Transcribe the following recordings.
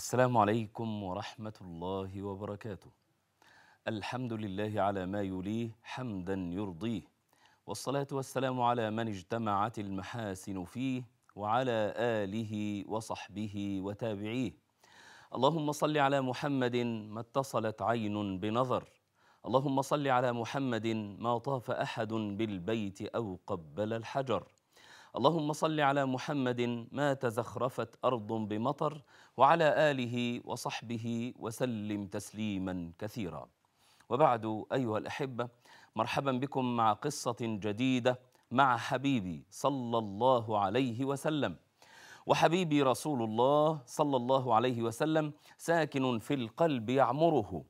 السلام عليكم ورحمة الله وبركاته. الحمد لله على ما يليه حمدا يرضيه، والصلاة والسلام على من اجتمعت المحاسن فيه، وعلى آله وصحبه وتابعيه. اللهم صل على محمد ما اتصلت عين بنظر. اللهم صل على محمد ما طاف أحد بالبيت أو قبل الحجر. اللهم صل على محمد ما تزخرفت ارض بمطر وعلى اله وصحبه وسلم تسليما كثيرا وبعد ايها الاحبه مرحبا بكم مع قصه جديده مع حبيبي صلى الله عليه وسلم وحبيبي رسول الله صلى الله عليه وسلم ساكن في القلب يعمره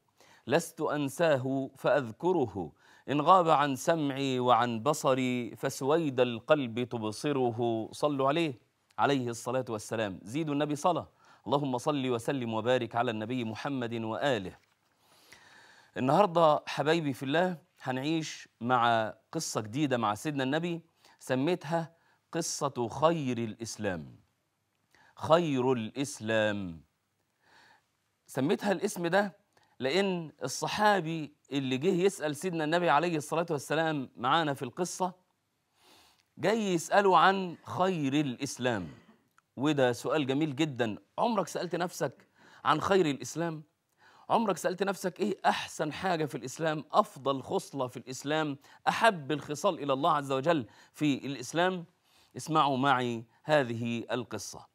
لست أنساه فأذكره إن غاب عن سمعي وعن بصري فسويد القلب تبصره صلوا عليه عليه الصلاة والسلام زيدوا النبي صلاة اللهم صل وسلم وبارك على النبي محمد وآله النهاردة حبايبي في الله هنعيش مع قصة جديدة مع سيدنا النبي سميتها قصة خير الإسلام خير الإسلام سميتها الاسم ده لأن الصحابي اللي جه يسأل سيدنا النبي عليه الصلاة والسلام معانا في القصة جاي يسأله عن خير الإسلام وده سؤال جميل جدا عمرك سألت نفسك عن خير الإسلام؟ عمرك سألت نفسك إيه أحسن حاجة في الإسلام أفضل خصلة في الإسلام أحب الخصال إلى الله عز وجل في الإسلام؟ اسمعوا معي هذه القصه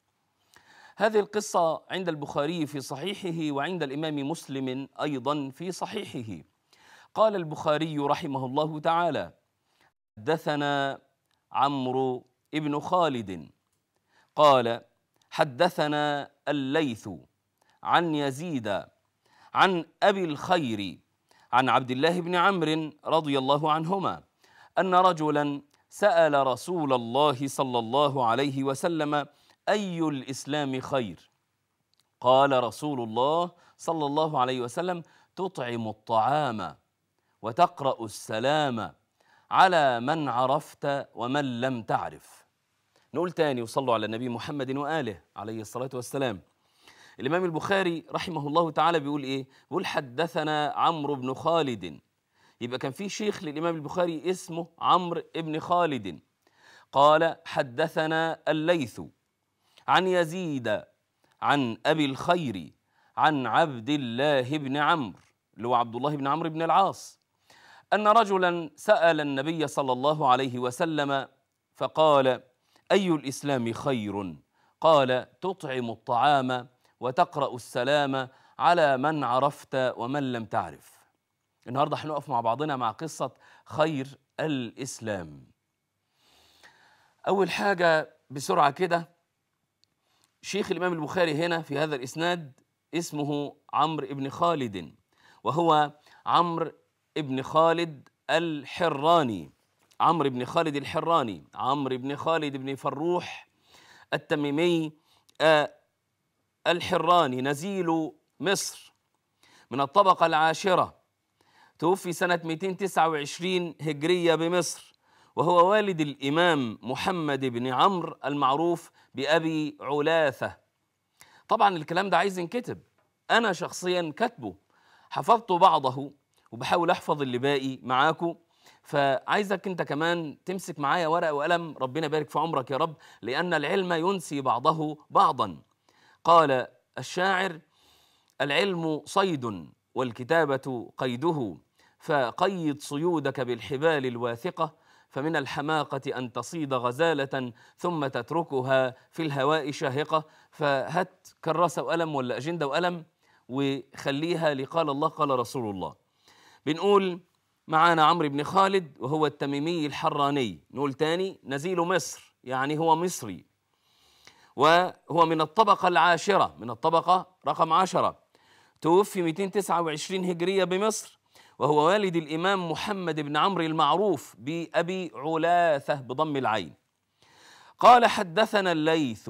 هذه القصة عند البخاري في صحيحه وعند الإمام مسلم أيضا في صحيحه قال البخاري رحمه الله تعالى حدثنا عمرو ابن خالد قال حدثنا الليث عن يزيد عن أبي الخير عن عبد الله بن عمرو رضي الله عنهما أن رجلا سأل رسول الله صلى الله عليه وسلم أي الإسلام خير؟ قال رسول الله صلى الله عليه وسلم تطعم الطعام وتقرأ السلام على من عرفت ومن لم تعرف نقول تاني وصلوا على النبي محمد وآله عليه الصلاة والسلام الإمام البخاري رحمه الله تعالى بيقول إيه؟ بيقول حدثنا عمرو بن خالد يبقى كان في شيخ للإمام البخاري اسمه عمرو بن خالد قال حدثنا الليث عن يزيد عن أبي الخير عن عبد الله بن عمرو اللي هو عبد الله بن عمرو بن العاص أن رجلا سأل النبي صلى الله عليه وسلم فقال أي الإسلام خير؟ قال تطعم الطعام وتقرأ السلام على من عرفت ومن لم تعرف النهاردة هنقف مع بعضنا مع قصة خير الإسلام أول حاجة بسرعة كده شيخ الإمام البخاري هنا في هذا الإسناد اسمه عمرو بن خالد وهو عمرو بن خالد الحراني عمرو بن خالد الحراني عمرو بن خالد بن فروح التميمي آه، الحراني نزيل مصر من الطبقة العاشرة توفي سنة 229 هجرية بمصر وهو والد الإمام محمد بن عمرو المعروف بأبي علاثة طبعا الكلام ده عايز ينكتب أنا شخصيا كاتبه حفظت بعضه وبحاول أحفظ اللي باقي معاكم فعايزك انت كمان تمسك معايا ورقه وقلم ربنا يبارك في عمرك يا رب لان العلم ينسي بعضه بعضا قال الشاعر العلم صيد والكتابه قيده فقيد صيودك بالحبال الواثقه فمن الحماقة أن تصيد غزالة ثم تتركها في الهواء شاهقة فهات كراسة وقلم ولا أجندة وقلم وخليها لقال الله قال رسول الله بنقول معانا عمرو بن خالد وهو التميمي الحراني نقول تاني نزيل مصر يعني هو مصري وهو من الطبقة العاشرة من الطبقة رقم عشرة توفي 229 هجرية بمصر وهو والد الإمام محمد بن عمرو المعروف بأبي علاثة بضم العين قال حدثنا الليث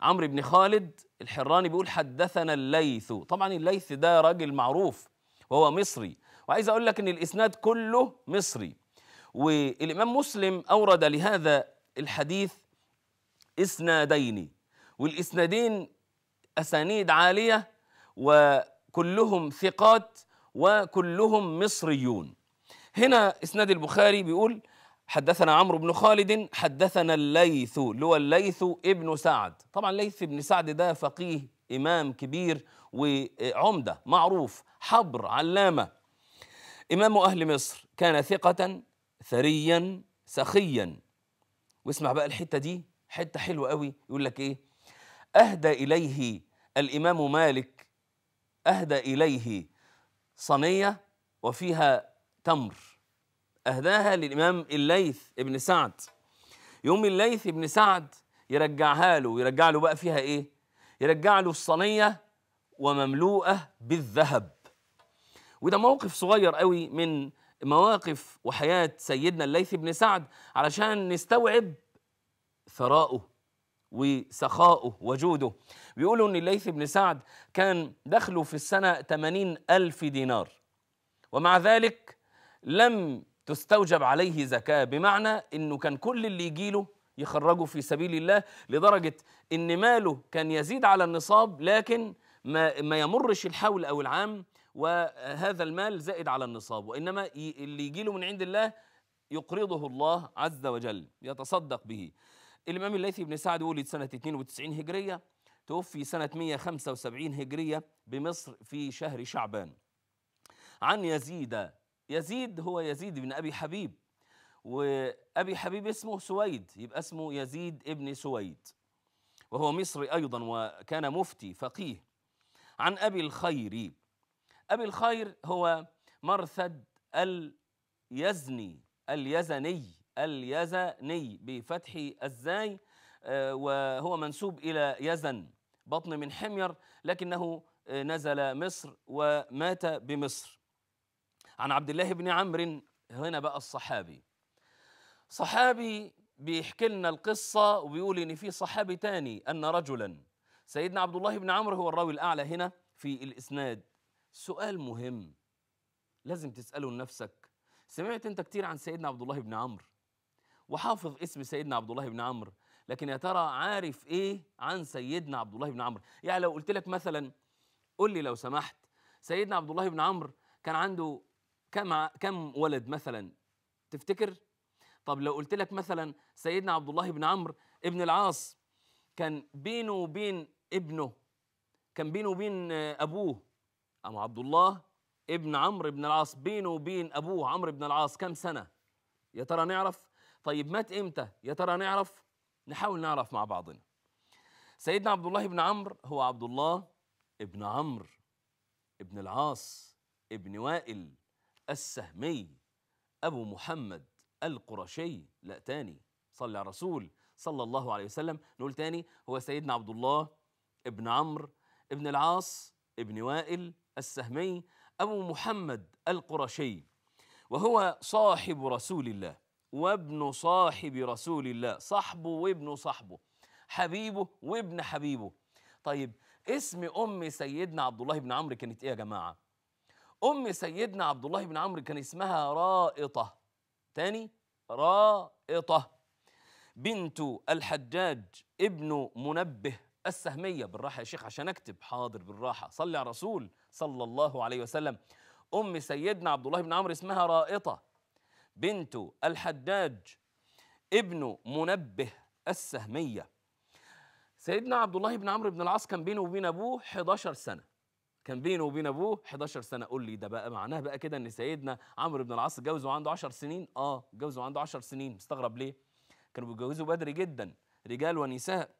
عمرو بن خالد الحراني بيقول حدثنا الليث طبعا الليث ده راجل معروف وهو مصري وعايز أقول لك أن الإسناد كله مصري والإمام مسلم أورد لهذا الحديث إسنادين والإسنادين أسانيد عالية وكلهم ثقات وكلهم مصريون هنا اسناد البخاري بيقول حدثنا عمرو بن خالد حدثنا الليث اللي هو الليث ابن سعد طبعا الليث ابن سعد ده فقيه إمام كبير وعمدة معروف حبر علامة إمام أهل مصر كان ثقة ثريا سخيا واسمع بقى الحتة دي حتة حلوة قوي يقول لك إيه أهدى إليه الإمام مالك أهدى إليه صينية وفيها تمر أهداها للإمام الليث ابن سعد يوم الليث ابن سعد يرجعها له يرجع له بقى فيها إيه يرجع له الصينية ومملوءة بالذهب وده موقف صغير قوي من مواقف وحياة سيدنا الليث بن سعد علشان نستوعب ثراؤه وسخاؤه وجوده بيقولوا أن الليث بن سعد كان دخله في السنة 80 ألف دينار ومع ذلك لم تستوجب عليه زكاة بمعنى أنه كان كل اللي يجيله يخرجه في سبيل الله لدرجة أن ماله كان يزيد على النصاب لكن ما, ما يمرش الحول أو العام وهذا المال زائد على النصاب وإنما اللي يجيله من عند الله يقرضه الله عز وجل يتصدق به الإمام الليثي بن سعد ولد سنة 92 هجرية توفي سنة 175 هجرية بمصر في شهر شعبان عن يزيد يزيد هو يزيد بن أبي حبيب وأبي حبيب اسمه سويد يبقى اسمه يزيد ابن سويد وهو مصري أيضا وكان مفتي فقيه عن أبي الخير أبي الخير هو مرثد اليزني اليزني اليزني بفتح الزاي آه، وهو منسوب إلى يزن بطن من حمير لكنه آه، نزل مصر ومات بمصر عن عبد الله بن عمرو هنا بقى الصحابي صحابي بيحكي لنا القصة وبيقول إن في صحابي تاني أن رجلا سيدنا عبد الله بن عمرو هو الراوي الأعلى هنا في الإسناد سؤال مهم لازم تسأله لنفسك سمعت أنت كتير عن سيدنا عبد الله بن عمرو وحافظ اسم سيدنا عبد الله بن عمرو لكن يا ترى عارف ايه عن سيدنا عبد الله بن عمرو يعني لو قلت لك مثلا قل لي لو سمحت سيدنا عبد الله بن عمرو كان عنده كم كم ولد مثلا تفتكر طب لو قلت لك مثلا سيدنا عبد الله بن عمرو ابن العاص كان بينه وبين ابنه كان بينه وبين ابوه أم عبد الله ابن عمرو بن العاص بينه وبين ابوه عمرو بن العاص كم سنه يا ترى نعرف طيب مات امتى يا ترى نعرف نحاول نعرف مع بعضنا سيدنا عبد الله بن عمرو هو عبد الله ابن عمرو ابن العاص ابن وائل السهمي أبو محمد القرشي لا تاني صلى على رسول صلى الله عليه وسلم نقول تاني هو سيدنا عبد الله ابن عمرو ابن العاص ابن وائل السهمي أبو محمد القرشي وهو صاحب رسول الله وابن صاحب رسول الله صاحبه وابن صاحبه حبيبه وابن حبيبه طيب اسم ام سيدنا عبد الله بن عمرو كانت ايه يا جماعه ام سيدنا عبد الله بن عمرو كان اسمها رائطه تاني رائطه بنت الحجاج ابن منبه السهميه بالراحه يا شيخ عشان اكتب حاضر بالراحه صلي على الرسول صلى الله عليه وسلم ام سيدنا عبد الله بن عمرو اسمها رائطه بنت الحداج ابن منبه السهمية سيدنا عبد الله بن عمرو بن العاص كان بينه وبين أبوه 11 سنة كان بينه وبين أبوه 11 سنة قول لي ده بقى معناه بقى كده إن سيدنا عمرو بن العاص جوزه عنده 10 سنين آه جوزه عنده 10 سنين مستغرب ليه كانوا بيتجوزوا بدري جدا رجال ونساء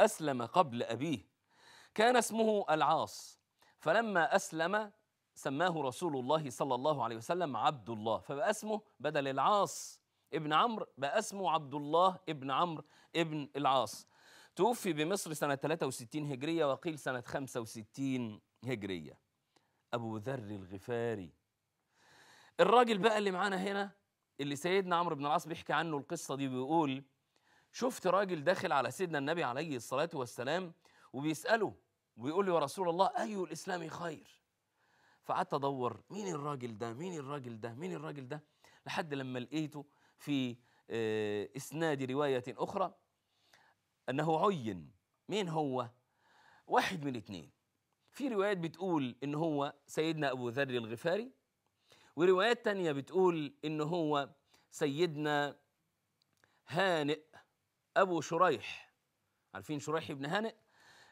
أسلم قبل أبيه كان اسمه العاص فلما أسلم سماه رسول الله صلى الله عليه وسلم عبد الله فبقى اسمه بدل العاص ابن عمرو بقى اسمه عبد الله ابن عمرو ابن العاص توفي بمصر سنة 63 هجرية وقيل سنة 65 هجرية أبو ذر الغفاري الراجل بقى اللي معانا هنا اللي سيدنا عمرو بن العاص بيحكي عنه القصة دي بيقول شفت راجل داخل على سيدنا النبي عليه الصلاة والسلام وبيسأله ويقول له يا رسول الله أي الإسلام خير فقعدت ادور مين الراجل ده مين الراجل ده مين الراجل ده لحد لما لقيته في آه، اسناد روايه اخرى انه عين مين هو واحد من الاثنين في روايات بتقول ان هو سيدنا ابو ذر الغفاري وروايات تانية بتقول ان هو سيدنا هانئ ابو شريح عارفين شريح ابن هانئ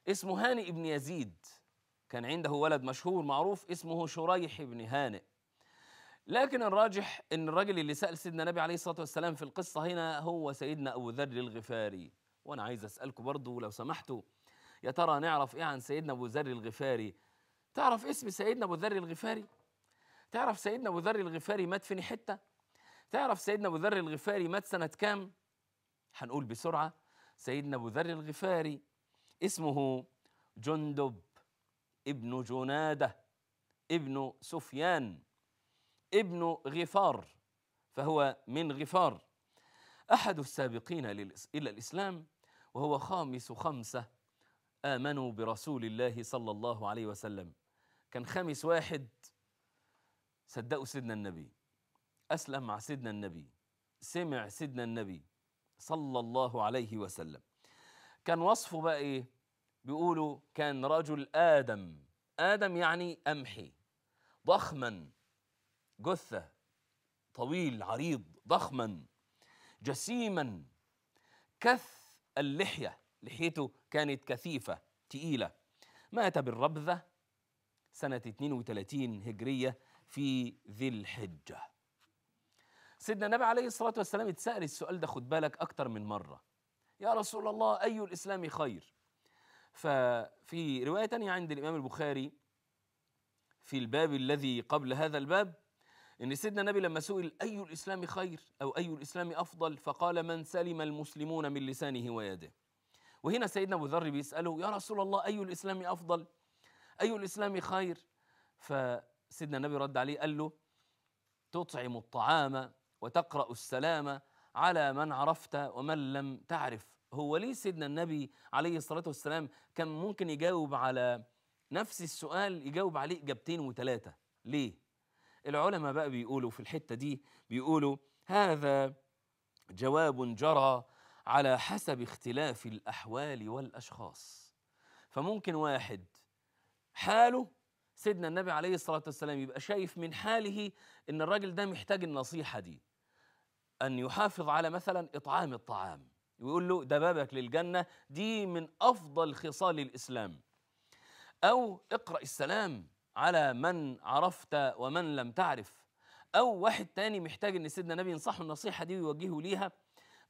اسمه هانئ ابن يزيد كان عنده ولد مشهور معروف اسمه شريح بن هانئ لكن الراجح ان الراجل اللي سال سيدنا النبي عليه الصلاه والسلام في القصه هنا هو سيدنا ابو ذر الغفاري وانا عايز اسالكم برضه لو سمحتوا يا ترى نعرف ايه عن سيدنا ابو ذر الغفاري تعرف اسم سيدنا ابو ذر الغفاري تعرف سيدنا ابو ذر الغفاري مات في حته تعرف سيدنا ابو ذر الغفاري مات سنه كام هنقول بسرعه سيدنا ابو ذر الغفاري اسمه جندب ابن جناده ابن سفيان ابن غفار فهو من غفار احد السابقين الى الاسلام وهو خامس خمسه امنوا برسول الله صلى الله عليه وسلم كان خامس واحد صدقوا سيدنا النبي اسلم مع سيدنا النبي سمع سيدنا النبي صلى الله عليه وسلم كان وصفه بقى ايه بيقولوا كان رجل آدم آدم يعني أمحي ضخما جثة طويل عريض ضخما جسيما كث اللحية لحيته كانت كثيفة تقيلة مات بالربذة سنة 32 هجرية في ذي الحجة سيدنا النبي عليه الصلاة والسلام اتسأل السؤال ده خد بالك أكتر من مرة يا رسول الله أي الإسلام خير ففي رواية تانية عند الإمام البخاري في الباب الذي قبل هذا الباب إن سيدنا النبي لما سئل أي الإسلام خير أو أي الإسلام أفضل فقال من سلم المسلمون من لسانه ويده وهنا سيدنا أبو ذر بيسأله يا رسول الله أي الإسلام أفضل أي الإسلام خير فسيدنا النبي رد عليه قال له تطعم الطعام وتقرأ السلام على من عرفت ومن لم تعرف هو ليه سيدنا النبي عليه الصلاة والسلام كان ممكن يجاوب على نفس السؤال يجاوب عليه إجابتين وثلاثة ليه؟ العلماء بقى بيقولوا في الحتة دي بيقولوا هذا جواب جرى على حسب اختلاف الأحوال والأشخاص فممكن واحد حاله سيدنا النبي عليه الصلاة والسلام يبقى شايف من حاله إن الراجل ده محتاج النصيحة دي أن يحافظ على مثلا إطعام الطعام ويقول له ده بابك للجنة دي من أفضل خصال الإسلام أو اقرأ السلام على من عرفت ومن لم تعرف أو واحد تاني محتاج إن سيدنا النبي ينصحه النصيحة دي ويوجهه ليها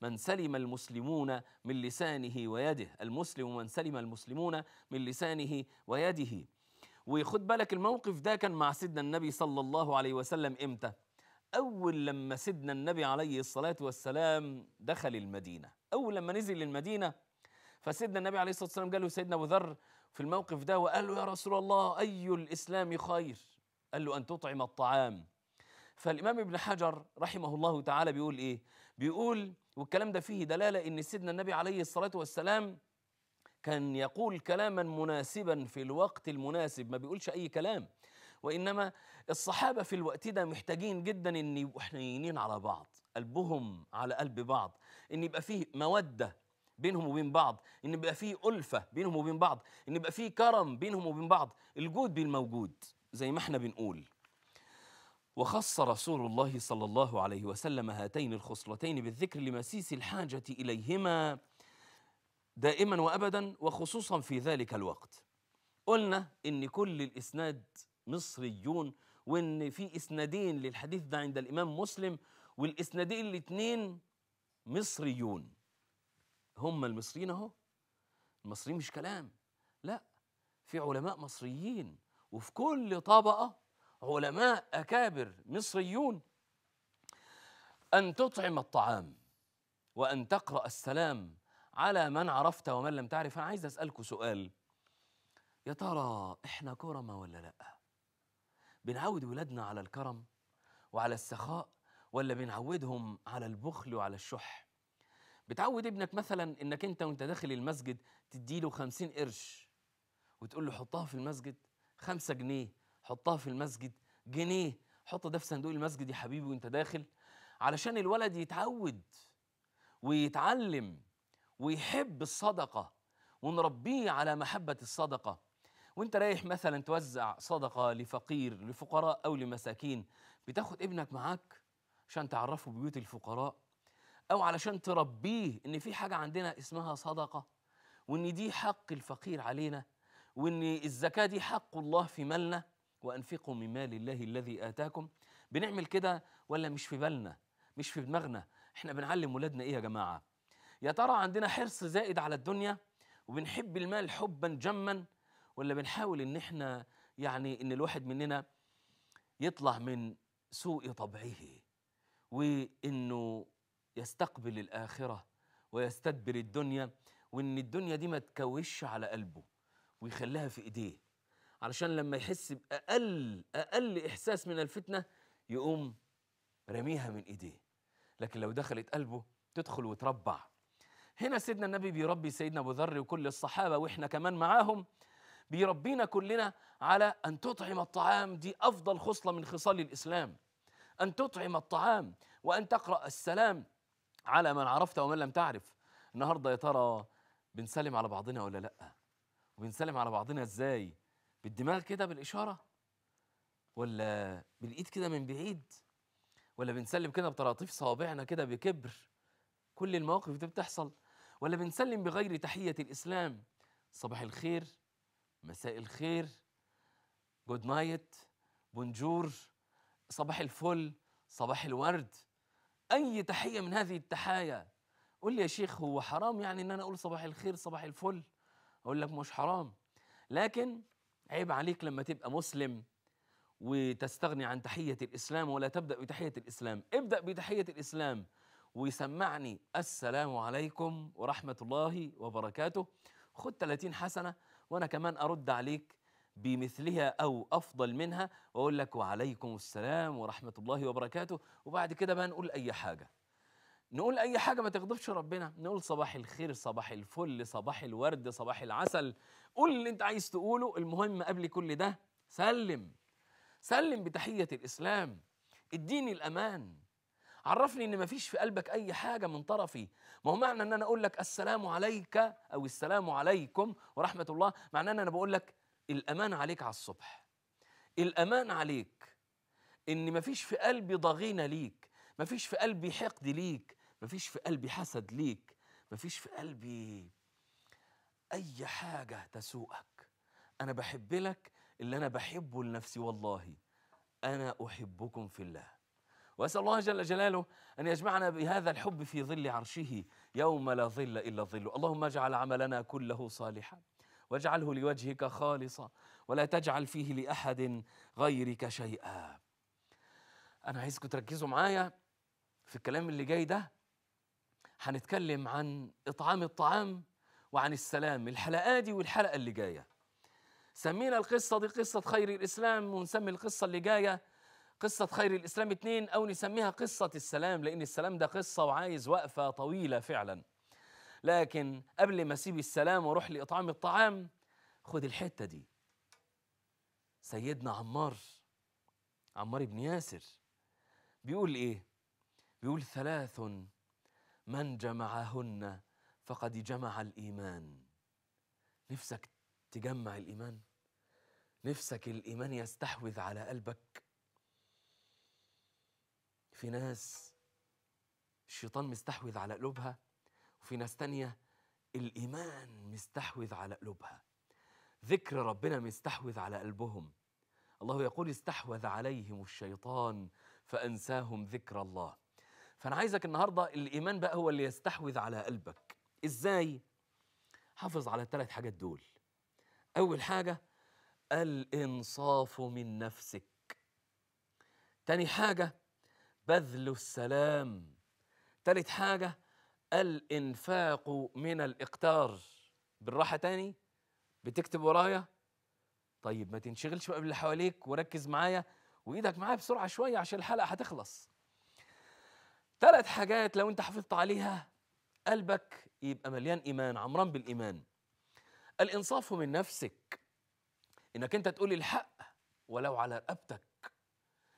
من سلم المسلمون من لسانه ويده المسلم من سلم المسلمون من لسانه ويده وخد بالك الموقف ده كان مع سيدنا النبي صلى الله عليه وسلم إمتى؟ أول لما سيدنا النبي عليه الصلاة والسلام دخل المدينة أول لما نزل للمدينة فسيدنا النبي عليه الصلاة والسلام قال له سيدنا أبو ذر في الموقف ده وقال له يا رسول الله أي الإسلام خير قال له أن تطعم الطعام فالإمام ابن حجر رحمه الله تعالى بيقول إيه بيقول والكلام ده فيه دلالة إن سيدنا النبي عليه الصلاة والسلام كان يقول كلاما مناسبا في الوقت المناسب ما بيقولش أي كلام وإنما الصحابة في الوقت ده محتاجين جدا إن يبقوا حنينين على بعض قلبهم على قلب بعض إن يبقى فيه مودة بينهم وبين بعض إن يبقى فيه ألفة بينهم وبين بعض إن يبقى فيه كرم بينهم وبين بعض الجود بالموجود زي ما احنا بنقول وخص رسول الله صلى الله عليه وسلم هاتين الخصلتين بالذكر لمسيس الحاجة إليهما دائما وابدا وخصوصا في ذلك الوقت. قلنا ان كل الاسناد مصريون وان في اسنادين للحديث ده عند الامام مسلم والاسنادين الاثنين مصريون هم المصريين اهو المصريين مش كلام لا في علماء مصريين وفي كل طبقه علماء اكابر مصريون ان تطعم الطعام وان تقرا السلام على من عرفت ومن لم تعرف انا عايز اسالكوا سؤال يا ترى احنا كرمه ولا لا بنعود ولادنا على الكرم وعلى السخاء ولا بنعودهم على البخل وعلى الشح بتعود ابنك مثلا انك انت وانت داخل المسجد تديله خمسين قرش وتقول له حطها في المسجد خمسة جنيه حطها في المسجد جنيه حط ده في صندوق المسجد يا حبيبي وانت داخل علشان الولد يتعود ويتعلم ويحب الصدقة ونربيه على محبة الصدقة وانت رايح مثلا توزع صدقه لفقير لفقراء او لمساكين بتاخد ابنك معاك عشان تعرفه بيوت الفقراء او علشان تربيه ان في حاجه عندنا اسمها صدقه وان دي حق الفقير علينا وان الزكاه دي حق الله في مالنا وانفقوا من مال الله الذي اتاكم بنعمل كده ولا مش في بالنا مش في دماغنا احنا بنعلم ولادنا ايه يا جماعه يا ترى عندنا حرص زائد على الدنيا وبنحب المال حبا جما ولا بنحاول ان احنا يعني ان الواحد مننا يطلع من سوء طبعه وانه يستقبل الاخره ويستدبر الدنيا وان الدنيا دي ما تكوش على قلبه ويخليها في ايديه علشان لما يحس باقل اقل احساس من الفتنه يقوم رميها من ايديه لكن لو دخلت قلبه تدخل وتربع هنا سيدنا النبي بيربي سيدنا ابو ذر وكل الصحابه واحنا كمان معاهم بيربينا كلنا على أن تطعم الطعام دي أفضل خصلة من خصال الإسلام أن تطعم الطعام وأن تقرأ السلام على من عرفت ومن لم تعرف النهاردة يا ترى بنسلم على بعضنا ولا لأ وبنسلم على بعضنا إزاي بالدماغ كده بالإشارة ولا بالإيد كده من بعيد ولا بنسلم كده بطراطيف صوابعنا كده بكبر كل المواقف دي بتحصل ولا بنسلم بغير تحية الإسلام صباح الخير مساء الخير جود نايت بونجور صباح الفل صباح الورد اي تحيه من هذه التحايا قول لي يا شيخ هو حرام يعني ان انا اقول صباح الخير صباح الفل اقول لك مش حرام لكن عيب عليك لما تبقى مسلم وتستغني عن تحيه الاسلام ولا تبدا بتحيه الاسلام ابدا بتحيه الاسلام ويسمعني السلام عليكم ورحمه الله وبركاته خد 30 حسنه وأنا كمان أرد عليك بمثلها أو أفضل منها وأقول لك وعليكم السلام ورحمة الله وبركاته وبعد كده بقى نقول أي حاجة نقول أي حاجة ما تغضبش ربنا نقول صباح الخير صباح الفل صباح الورد صباح العسل قول اللي أنت عايز تقوله المهم قبل كل ده سلم سلم بتحية الإسلام اديني الأمان عرفني ان مفيش في قلبك اي حاجه من طرفي ما هو معنى ان انا اقول لك السلام عليك او السلام عليكم ورحمه الله معناه ان انا بقول لك الامان عليك على الصبح الامان عليك ان مفيش في قلبي ضغينه ليك مفيش في قلبي حقد ليك مفيش في قلبي حسد ليك مفيش في قلبي اي حاجه تسوءك انا بحب لك اللي انا بحبه لنفسي والله انا احبكم في الله وأسأل الله جل جلاله أن يجمعنا بهذا الحب في ظل عرشه يوم لا ظل إلا ظله اللهم اجعل عملنا كله صالحا واجعله لوجهك خالصا ولا تجعل فيه لأحد غيرك شيئا أنا عايزكم تركزوا معايا في الكلام اللي جاي ده هنتكلم عن إطعام الطعام وعن السلام الحلقة دي والحلقة اللي جاية سمينا القصة دي قصة خير الإسلام ونسمي القصة اللي جاية قصة خير الإسلام اتنين أو نسميها قصة السلام لأن السلام ده قصة وعايز وقفة طويلة فعلا لكن قبل ما أسيب السلام وأروح لإطعام الطعام خد الحتة دي سيدنا عمار عمار بن ياسر بيقول إيه؟ بيقول ثلاث من جمعهن فقد جمع الإيمان نفسك تجمع الإيمان؟ نفسك الإيمان يستحوذ على قلبك في ناس الشيطان مستحوذ على قلوبها وفي ناس تانية الإيمان مستحوذ على قلوبها ذكر ربنا مستحوذ على قلبهم الله يقول استحوذ عليهم الشيطان فأنساهم ذكر الله فأنا عايزك النهاردة الإيمان بقى هو اللي يستحوذ على قلبك إزاي؟ حافظ على الثلاث حاجات دول أول حاجة الإنصاف من نفسك تاني حاجة بذل السلام تالت حاجة الإنفاق من الإقتار بالراحة تاني بتكتب ورايا طيب ما تنشغلش بقى باللي حواليك وركز معايا وإيدك معايا بسرعة شوية عشان الحلقة هتخلص ثلاث حاجات لو أنت حافظت عليها قلبك يبقى مليان إيمان عمران بالإيمان الإنصاف من نفسك إنك أنت تقول الحق ولو على رقبتك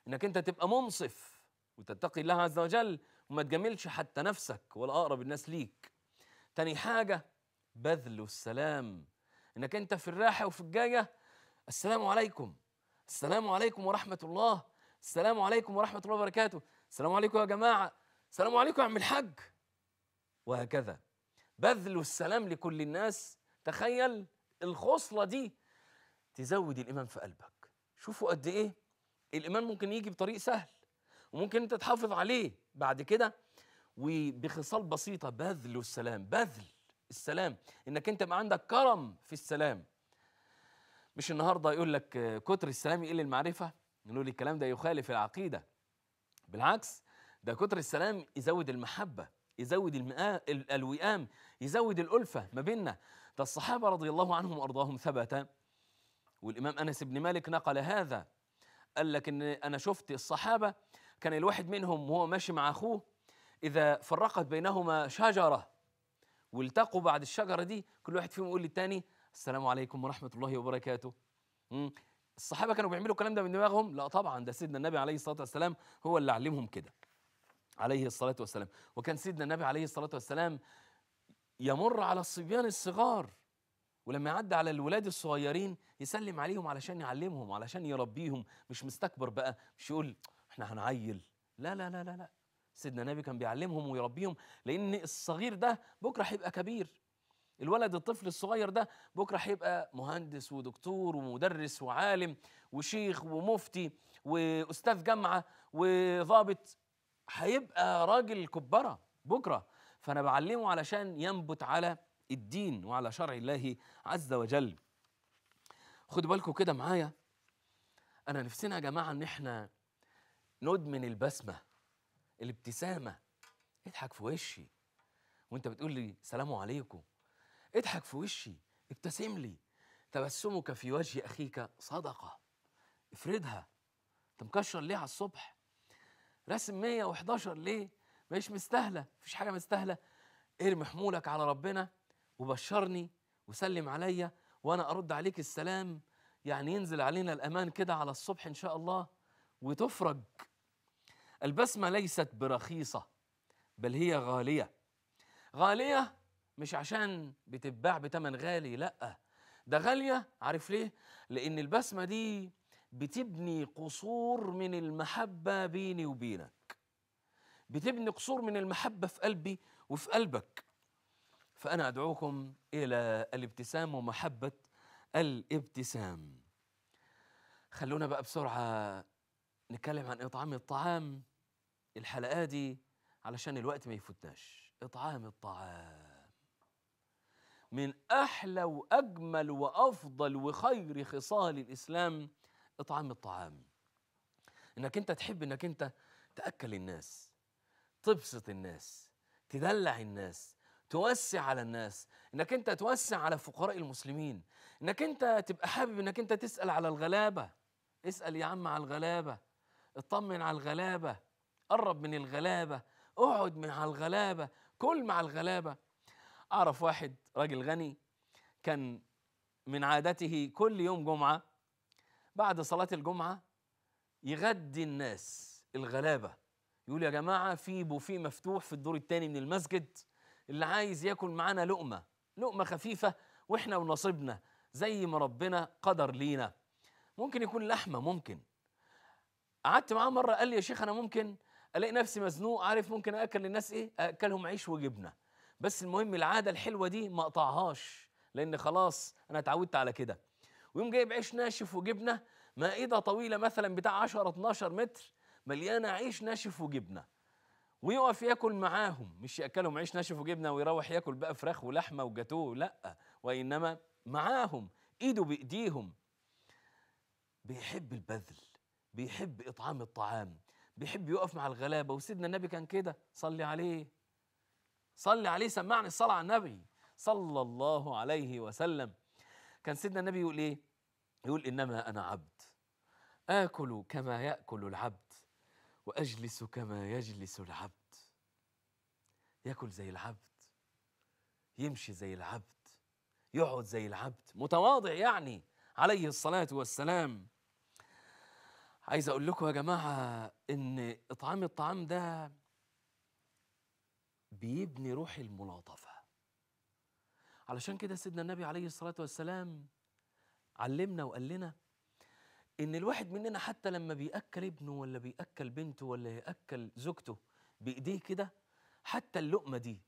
إنك أنت تبقى منصف وتتقي الله عز وجل وما تجاملش حتى نفسك ولا أقرب الناس ليك تاني حاجة بذل السلام إنك أنت في الراحة وفي الجاية السلام عليكم السلام عليكم ورحمة الله السلام عليكم ورحمة الله وبركاته السلام عليكم يا جماعة السلام عليكم يا عم الحاج وهكذا بذل السلام لكل الناس تخيل الخصلة دي تزود الإيمان في قلبك شوفوا قد إيه الإيمان ممكن يجي بطريق سهل وممكن انت تحافظ عليه بعد كده وبخصال بسيطه بذل السلام بذل السلام انك انت يبقى عندك كرم في السلام مش النهارده يقول لك كتر السلام يقل المعرفه نقول الكلام ده يخالف العقيده بالعكس ده كتر السلام يزود المحبه يزود الوئام يزود الالفه ما بيننا ده الصحابه رضي الله عنهم وارضاهم ثبت والامام انس بن مالك نقل هذا قال لك ان انا شفت الصحابه كان الواحد منهم وهو ماشي مع اخوه اذا فرقت بينهما شجره والتقوا بعد الشجره دي كل واحد فيهم يقول للتاني السلام عليكم ورحمه الله وبركاته مم. الصحابه كانوا بيعملوا الكلام ده من دماغهم لا طبعا ده سيدنا النبي عليه الصلاه والسلام هو اللي علمهم كده عليه الصلاه والسلام وكان سيدنا النبي عليه الصلاه والسلام يمر على الصبيان الصغار ولما يعدي على الولاد الصغيرين يسلم عليهم علشان يعلمهم علشان يربيهم مش مستكبر بقى مش يقول احنا هنعيل لا لا لا لا لا سيدنا النبي كان بيعلمهم ويربيهم لان الصغير ده بكره هيبقى كبير الولد الطفل الصغير ده بكره هيبقى مهندس ودكتور ومدرس وعالم وشيخ ومفتي واستاذ جامعه وضابط هيبقى راجل كبره بكره فانا بعلمه علشان ينبت على الدين وعلى شرع الله عز وجل خدوا بالكم كده معايا انا نفسنا يا جماعه ان احنا ندمن البسمه الابتسامه اضحك في وشي وانت بتقول لي سلام عليكم اضحك في وشي ابتسم لي تبسمك في وجه اخيك صدقه افردها انت مكشر ليه على الصبح رسم 111 ليه مش مستاهله مفيش حاجه مستاهله ارمي حمولك على ربنا وبشرني وسلم عليا وانا ارد عليك السلام يعني ينزل علينا الامان كده على الصبح ان شاء الله وتفرج البسمة ليست برخيصة بل هي غالية غالية مش عشان بتتباع بتمن غالي لأ ده غالية عارف ليه؟ لأن البسمة دي بتبني قصور من المحبة بيني وبينك بتبني قصور من المحبة في قلبي وفي قلبك فأنا أدعوكم إلى الابتسام ومحبة الابتسام خلونا بقى بسرعة نتكلم عن إطعام الطعام الحلقة دي علشان الوقت ما يفوتناش إطعام الطعام من أحلى وأجمل وأفضل وخير خصال الإسلام إطعام الطعام إنك أنت تحب إنك أنت تأكل الناس تبسط الناس تدلع الناس توسع على الناس انك انت توسع على فقراء المسلمين انك انت تبقى حابب انك انت تسال على الغلابه اسال يا عم على الغلابه اطمن على الغلابه قرب من الغلابه اقعد مع الغلابه كل مع الغلابه اعرف واحد راجل غني كان من عادته كل يوم جمعه بعد صلاه الجمعه يغدي الناس الغلابه يقول يا جماعه في بوفيه مفتوح في الدور الثاني من المسجد اللي عايز ياكل معانا لقمه لقمه خفيفه واحنا ونصيبنا زي ما ربنا قدر لينا ممكن يكون لحمه ممكن قعدت معاه مره قال لي يا شيخ انا ممكن الاقي نفسي مزنوق عارف ممكن اكل للناس ايه اكلهم عيش وجبنه بس المهم العاده الحلوه دي ما اقطعهاش لان خلاص انا اتعودت على كده ويوم جايب عيش ناشف وجبنه مائده طويله مثلا بتاع 10 12 متر مليانه عيش ناشف وجبنه ويقف ياكل معاهم مش ياكلهم عيش ناشف وجبنه ويروح ياكل بقى فراخ ولحمه وجاتوه لا وانما معاهم ايده بايديهم بيحب البذل بيحب اطعام الطعام بيحب يقف مع الغلابه وسيدنا النبي كان كده صلي عليه صلي عليه سمعني الصلاه على النبي صلى الله عليه وسلم كان سيدنا النبي يقول ايه يقول انما انا عبد اكل كما ياكل العبد واجلس كما يجلس العبد ياكل زي العبد يمشي زي العبد يقعد زي العبد متواضع يعني عليه الصلاه والسلام عايز اقول لكم يا جماعه ان اطعام الطعام ده بيبني روح الملاطفه علشان كده سيدنا النبي عليه الصلاه والسلام علمنا وقال لنا ان الواحد مننا حتى لما بياكل ابنه ولا بياكل بنته ولا ياكل زوجته بايديه كده حتى اللقمه دي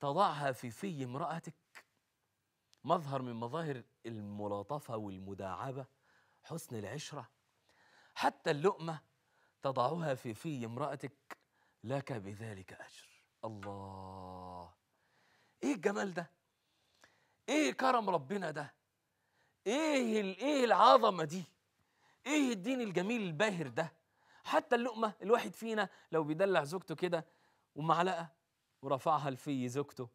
تضعها في في امراتك مظهر من مظاهر الملاطفه والمداعبه حسن العشره حتى اللقمة تضعها في في امرأتك لك بذلك أجر الله إيه الجمال ده إيه كرم ربنا ده إيه إيه العظمة دي إيه الدين الجميل الباهر ده حتى اللقمة الواحد فينا لو بيدلع زوجته كده ومعلقة ورفعها لفي زوجته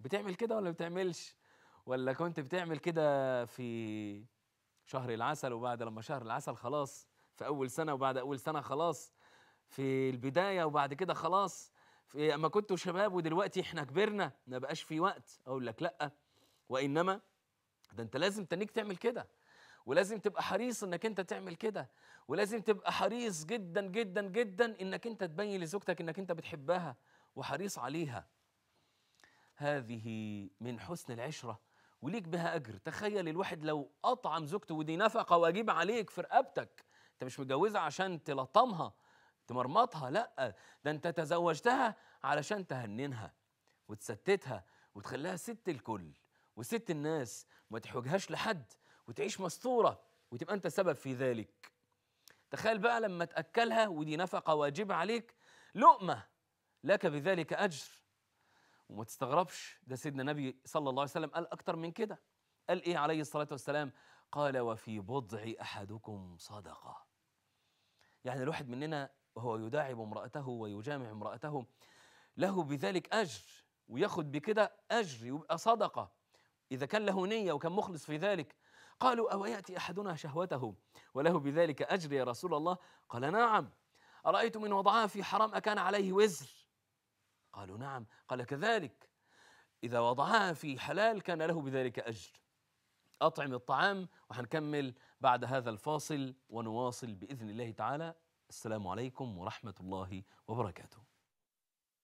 بتعمل كده ولا بتعملش ولا كنت بتعمل كده في شهر العسل وبعد لما شهر العسل خلاص في اول سنه وبعد اول سنه خلاص في البدايه وبعد كده خلاص في اما كنتوا شباب ودلوقتي احنا كبرنا ما بقاش في وقت اقول لك لا وانما ده انت لازم تنيك تعمل كده ولازم تبقى حريص انك انت تعمل كده ولازم تبقى حريص جدا جدا جدا انك انت تبين لزوجتك انك انت بتحبها وحريص عليها هذه من حسن العشره وليك بها اجر تخيل الواحد لو اطعم زوجته ودي نفقه واجب عليك في رقبتك انت مش متجوزها عشان تلطمها تمرمطها لا ده انت تزوجتها علشان تهننها وتستتها وتخليها ست الكل وست الناس وما تحوجهاش لحد وتعيش مستوره وتبقى انت سبب في ذلك تخيل بقى لما تاكلها ودي نفقه واجبه عليك لقمه لك بذلك اجر وما تستغربش ده سيدنا النبي صلى الله عليه وسلم قال اكتر من كده قال ايه عليه الصلاه والسلام قال وفي بضع احدكم صدقه يعني الواحد مننا وهو يداعب امرأته ويجامع امرأته له بذلك أجر وياخذ بكده أجر يبقى صدقة إذا كان له نية وكان مخلص في ذلك قالوا أو يأتي أحدنا شهوته وله بذلك أجر يا رسول الله قال نعم أرأيتم من وضعها في حرام أكان عليه وزر قالوا نعم قال كذلك إذا وضعها في حلال كان له بذلك أجر أطعم الطعام وهنكمل بعد هذا الفاصل ونواصل باذن الله تعالى السلام عليكم ورحمه الله وبركاته